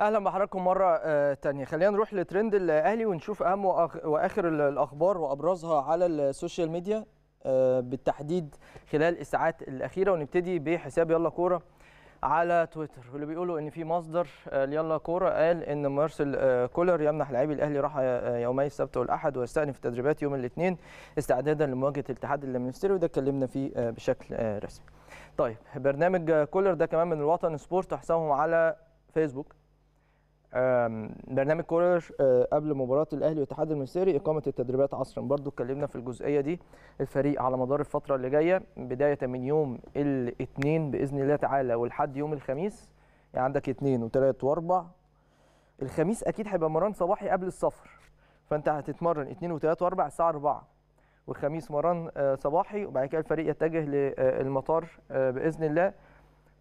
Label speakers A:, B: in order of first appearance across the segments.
A: اهلا بحضراتكم مره آه، تانية خلينا نروح لترند الاهلي ونشوف اهم واخر الاخبار وابرزها على السوشيال ميديا آه، بالتحديد خلال الساعات الاخيره ونبتدي بحساب يلا كوره على تويتر واللي بيقولوا ان في مصدر آه، يلا كوره قال ان مارسيل كولر يمنح لاعبي الاهلي راحه يومي السبت والاحد ويستأنف التدريبات يوم الاثنين استعدادا لمواجهه الاتحاد المنستيري وده اتكلمنا فيه بشكل رسمي. طيب برنامج كولر ده كمان من الوطن سبورت وحسابهم على فيسبوك برنامج كولر آه، قبل مباراه الاهلي والاتحاد المصري اقامه التدريبات عصرا برضو اتكلمنا في الجزئيه دي الفريق على مدار الفتره اللي جايه بدايه من يوم الاثنين باذن الله تعالى ولحد يوم الخميس يعني عندك اثنين وثلاث واربع الخميس اكيد هيبقى مران صباحي قبل السفر فانت هتتمرن اثنين وثلاث واربع الساعه 4 والخميس مران آه، صباحي وبعد كده الفريق يتجه للمطار آه، باذن الله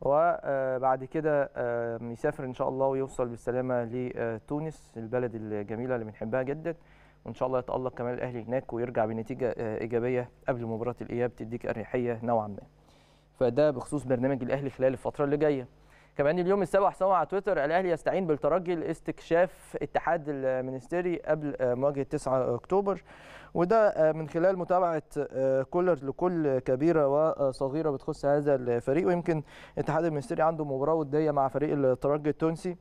A: وبعد كده آه، يسافر ان شاء الله ويوصل بالسلامه لتونس البلد الجميله اللي بنحبها جدا وان شاء الله يتالق كمان الاهلي هناك ويرجع بنتيجه آه، ايجابيه قبل مباراه الاياب تديك اريحيه نوعا ما فده بخصوص برنامج الاهلي خلال الفتره اللي جايه كمان اليوم السابع حسام على تويتر الاهلي يستعين بالترجي لاستكشاف اتحاد المنستيري قبل آه، مواجهه 9 اكتوبر وده آه، من خلال متابعه آه، كولر لكل كبيره وصغيره بتخص هذا الفريق ويمكن اتحاد المنستيري عنده مباراه وديه مع فريق الترجي التونسي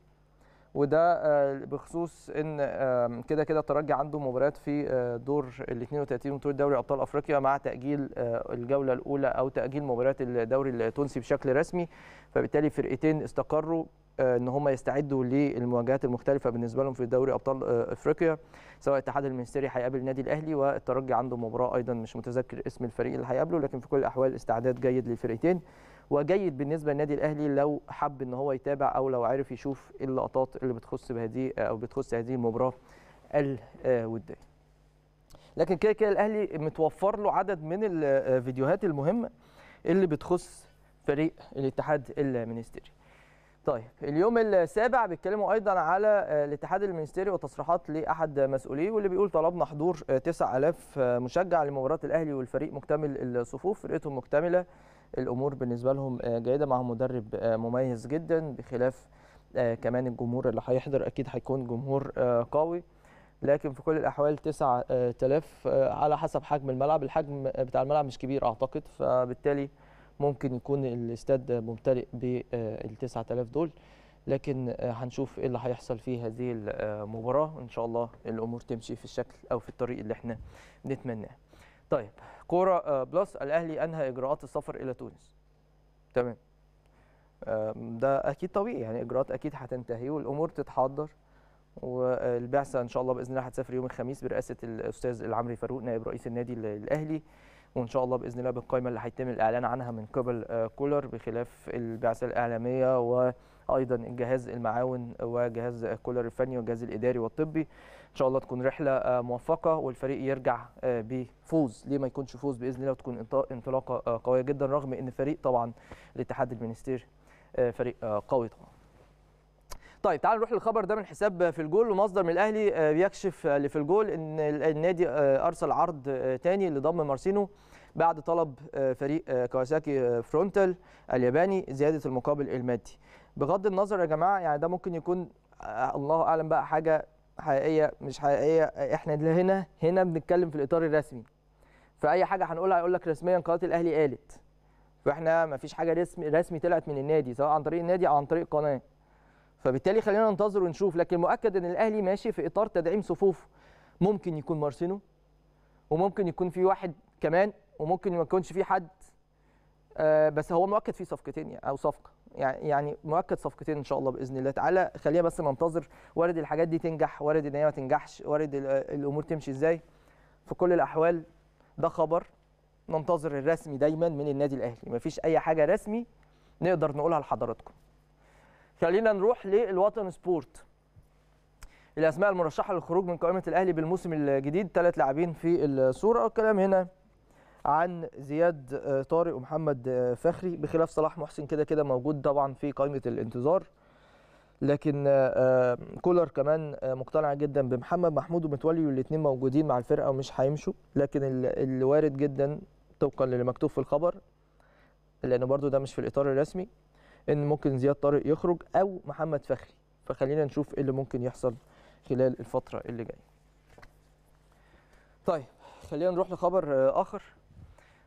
A: وده آه، بخصوص ان كده كده الترجي عنده مباريات في آه، دور ال 32 بطوله دوري ابطال افريقيا مع تاجيل آه، الجوله الاولى او تاجيل مباريات الدوري التونسي بشكل رسمي فبالتالي فرقتين استقروا ان هم يستعدوا للمواجهات المختلفه بالنسبه لهم في دوري ابطال افريقيا سواء الاتحاد المنستيري هيقابل النادي الاهلي والترجي عنده مباراه ايضا مش متذكر اسم الفريق اللي هيقابله لكن في كل الاحوال استعداد جيد للفرقتين وجيد بالنسبه للنادي الاهلي لو حب ان هو يتابع او لو عرف يشوف إيه اللقطات اللي بتخص بهذه آه، او بتخص هذه المباراه الوديه لكن كده كده الاهلي متوفر له عدد من الفيديوهات آه، المهمه اللي بتخص فريق الاتحاد المنستيري طيب اليوم السابع بيتكلموا ايضا على آه، الاتحاد المنستيري وتصريحات لاحد مسؤوليه واللي بيقول طلبنا حضور 9000 آه، آه، مشجع لمباراه الاهلي والفريق مكتمل الصفوف فرقتهم مكتمله الامور بالنسبه لهم جيده معهم مدرب مميز جدا بخلاف كمان الجمهور اللي هيحضر اكيد هيكون جمهور قوي لكن في كل الاحوال 9000 على حسب حجم الملعب الحجم بتاع الملعب مش كبير اعتقد فبالتالي ممكن يكون الاستاد ممتلئ بال آه، 9000 دول لكن آه، هنشوف ايه اللي هيحصل في هذه المباراه آه، ان شاء الله الامور تمشي في الشكل او في الطريق اللي احنا نتمناه. طيب كوره بلس الاهلي انهى اجراءات السفر الى تونس. تمام. ده اكيد طبيعي يعني اجراءات اكيد هتنتهي والامور تتحضر والبعثه ان شاء الله باذن الله هتسافر يوم الخميس برئاسه الاستاذ العمري فاروق نائب رئيس النادي الاهلي. وان شاء الله باذن الله بالقائمه اللي هيتم الاعلان عنها من قبل كولر آه، بخلاف البعثه الاعلاميه وايضا الجهاز المعاون وجهاز كولر الفني والجهاز الاداري والطبي ان شاء الله تكون رحله آه، موفقه والفريق يرجع آه، بفوز ليه ما يكونش فوز باذن الله وتكون انطلاقه قويه جدا رغم ان فريق طبعا الاتحاد المنستير فريق قوي طبعا طيب تعال نروح للخبر ده من حساب في الجول ومصدر من الاهلي آه، بيكشف آه، اللي في الجول ان النادي آه، ارسل عرض تاني لضم مارسينو بعد طلب فريق كواساكي فرونتال الياباني زياده المقابل المادي بغض النظر يا جماعه يعني ده ممكن يكون الله اعلم بقى حاجه حقيقيه مش حقيقيه احنا هنا هنا بنتكلم في الاطار الرسمي فاي حاجه هنقولها هيقول لك رسميا قناه الاهلي قالت فاحنا ما فيش حاجه رسمي رسمي طلعت من النادي سواء عن طريق النادي او عن طريق قناه فبالتالي خلينا ننتظر ونشوف لكن مؤكد ان الاهلي ماشي في اطار تدعيم صفوف ممكن يكون مارسينو وممكن يكون في واحد كمان وممكن ما يكونش في حد آه بس هو مؤكد في صفقتين يعني، او صفقه يعني،, يعني مؤكد صفقتين ان شاء الله باذن الله تعالى خلينا بس ننتظر وارد الحاجات دي تنجح وارد ان هي ما تنجحش وارد الامور تمشي ازاي في كل الاحوال ده خبر ننتظر الرسمي دايما من النادي الاهلي مفيش اي حاجه رسمي نقدر نقولها لحضراتكم خلينا نروح للوطن سبورت الاسماء المرشحه للخروج من قائمه الاهلي بالموسم الجديد ثلاث لاعبين في الصوره الكلام هنا عن زياد آه، طارق ومحمد آه، فخري بخلاف صلاح محسن كده كده موجود طبعا في قائمه الانتظار لكن آه، كولر كمان مقتنع جدا بمحمد محمود ومتولي والاثنين موجودين مع الفرقه ومش هيمشوا لكن الوارد جدا طبقا للمكتوب في الخبر لانه برضو ده مش في الاطار الرسمي ان ممكن زياد طارق يخرج او محمد فخري فخلينا نشوف ايه اللي ممكن يحصل خلال الفتره اللي جايه طيب خلينا نروح لخبر آه، اخر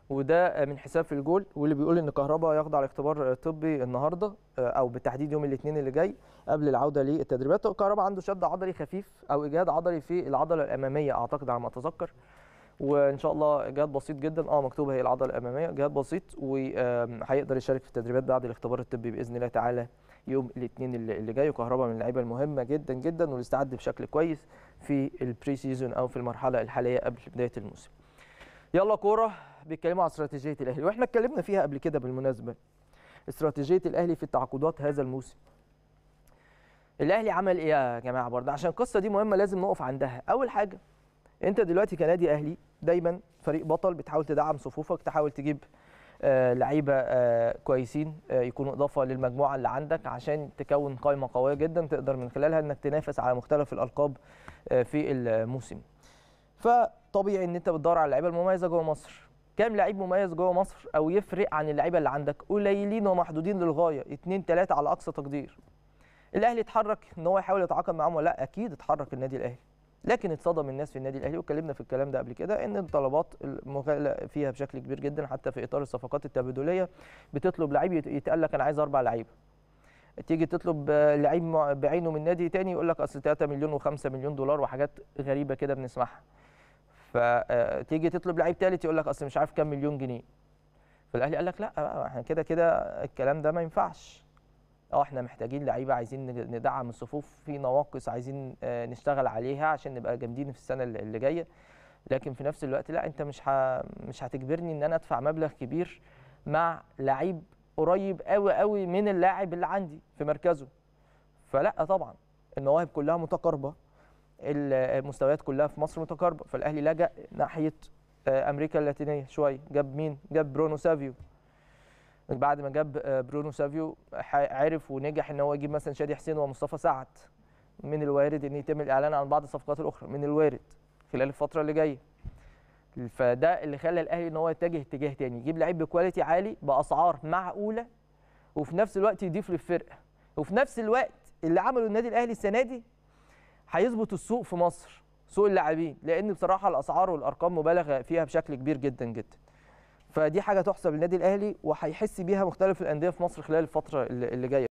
A: وده آه، من حساب في الجول واللي بيقول ان كهربا يخضع لاختبار آه، طبي النهارده او بالتحديد يوم الاثنين اللي جاي قبل العوده للتدريبات كهربا عنده شد عضلي خفيف او اجهاد عضلي في العضله الاماميه اعتقد على ما اتذكر وان شاء الله جهاد بسيط جدا اه مكتوبه هي العضله الاماميه جهاد بسيط وهيقدر يشارك في التدريبات بعد الاختبار الطبي باذن الله تعالى يوم الاثنين اللي جاي وكهرباء من اللعيبه المهمه جدا جدا والاستعد بشكل كويس في البري سيزون او في المرحله الحاليه قبل بدايه الموسم. يلا كوره بيتكلموا على استراتيجيه الاهلي واحنا اتكلمنا فيها قبل كده بالمناسبه. استراتيجيه الاهلي في التعاقدات هذا الموسم. الاهلي عمل ايه يا جماعه برضه عشان القصه دي مهمه لازم نقف عندها اول حاجه انت دلوقتي كنادي اهلي دايما فريق بطل بتحاول تدعم صفوفك تحاول تجيب آه، لعيبه آه، كويسين آه، يكونوا اضافه للمجموعه اللي عندك عشان تكون قائمه قويه جدا تقدر من خلالها انك تنافس على مختلف الالقاب في الموسم فطبيعي ان انت بتدور على اللعيبه المميزه جوه مصر كام لعيب مميز جوه مصر او يفرق عن اللعيبه اللي عندك قليلين ومحدودين للغايه اثنين ثلاثه على اقصى تقدير الاهلي اتحرك ان هو يحاول يتعاقد معاهم ولا لا اكيد اتحرك النادي الاهلي لكن اتصدم الناس في النادي الاهلي واتكلمنا في الكلام ده قبل كده ان الطلبات المغالاه فيها بشكل كبير جدا حتى في اطار الصفقات التبادليه بتطلب لعيب يتقال لك انا عايز اربع لعيبه تيجي تطلب لعيب بعينه من نادي تاني يقول لك اصل 3 مليون و5 مليون دولار وحاجات غريبه كده بنسمعها فتيجي آه، تطلب لعيب تالت يقول لك اصل مش عارف كام مليون جنيه فالاهلي قال لك لا آه، احنا كده كده الكلام ده ما ينفعش اه احنا محتاجين لعيبه عايزين ندعم الصفوف في نواقص عايزين آه، نشتغل عليها عشان نبقى جامدين في السنه اللي جايه لكن في نفس الوقت لا انت مش مش هتجبرني ان انا ادفع مبلغ كبير مع لعيب قريب قوي قوي من اللاعب اللي عندي في مركزه فلا طبعا المواهب كلها متقاربه المستويات كلها في مصر متقاربه فالاهلي لجأ ناحيه آه، امريكا اللاتينيه شويه جاب مين جاب برونو سافيو من بعد ما جاب آه، برونو سافيو عرف ونجح ان هو يجيب مثلا شادي حسين ومصطفى سعد من الوارد ان يتم الاعلان عن بعض الصفقات الاخرى من الوارد خلال الفتره اللي جايه فده اللي خلى الاهلي ان هو يتجه اتجاه تاني يجيب لعيب بكواليتي عالي باسعار معقوله وفي نفس الوقت يضيف للفرقه وفي نفس الوقت اللي عمله النادي الاهلي السنه دي هيظبط السوق في مصر سوق اللاعبين لان بصراحه الاسعار والارقام مبالغه فيها بشكل كبير جدا جدا فدي حاجه تحسب للنادي الاهلي وهيحس بيها مختلف الانديه في مصر خلال الفتره اللي جايه